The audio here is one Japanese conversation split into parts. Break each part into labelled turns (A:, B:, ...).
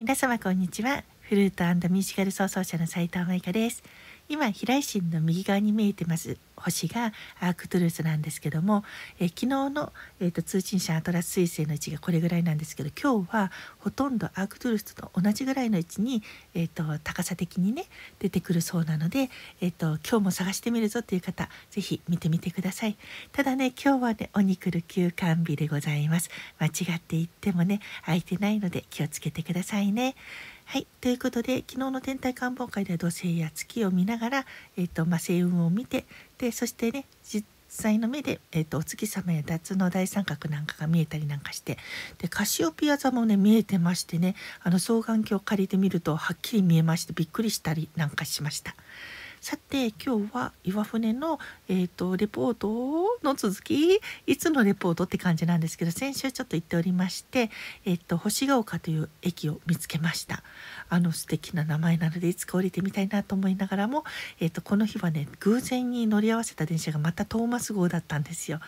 A: 皆様こんにちはフルートミュージカル創奏者の斉藤舞香です今平井心の右側に見えてます星がアークトゥルースなんですけども、え昨日の、えーと、通信者アトラス彗星の位置がこれぐらいなんですけど今日はほとんどアークトゥルースと同じぐらいの位置に、えーと、高さ的にね出てくるそうなので、えーと、と今日も探してみるぞという方是非見てみてくださいただね今日はねお肉る休館日でございます間違って言ってもね空いてないので気をつけてくださいねはいということで昨日の天体観望会では土星や月を見ながらながら、えーとまあ、星雲を見てでそしてね実際の目で、えーと、お月様や脱の大三角なんかが見えたりなんかしてでカシオピア座もね見えてましてねあの双眼鏡を借りてみるとはっきり見えましてびっくりしたりなんかしました。さて今日は岩船の、えーと、レポートの続きいつのレポートって感じなんですけど先週ちょっと言っておりまして、えーと、星ヶ丘という駅を見つけましたあの素敵な名前なのでいつか降りてみたいなと思いながらも、えーと、とこの日はね偶然に乗り合わせた電車がまたトーマス号だったんですよ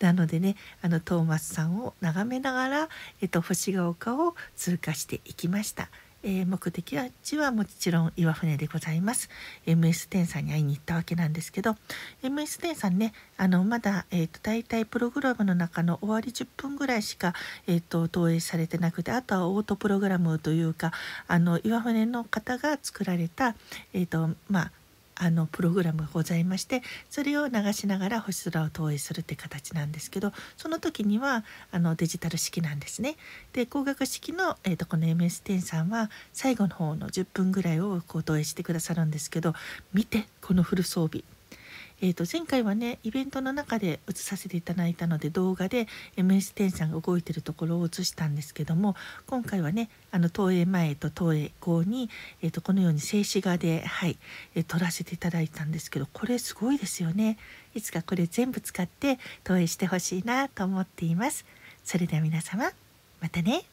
A: なのでねあのトーマスさんを眺めながら、えー、と星ヶ丘を通過していきました。えー、目的地はもちろん岩船でございます MS 店さんに会いに行ったわけなんですけど MS 店さんねあのまだ、えーと、大体プログラムの中の終わり10分ぐらいしか、えーと、と投影されてなくてあとはオートプログラムというかあの岩船の方が作られた、えーとまあ、あのプログラムがございましてそれを流しながら星空を投影するって形なんですけどその時にはあのデジタル式なんですね。で光学式の、えーと、この MS10 さんは最後の方の10分ぐらいをこう投影してくださるんですけど見てこのフル装備えー、と前回はねイベントの中で映させていただいたので動画で MS10 さんが動いてるところを映したんですけども今回はねあの投影前と投影後に、えー、とこのように静止画で、はいえ撮らせていただいたんですけどこれすごいですよね。いつかこれ全部使って投影してほしいなと思っています。それでは皆様またね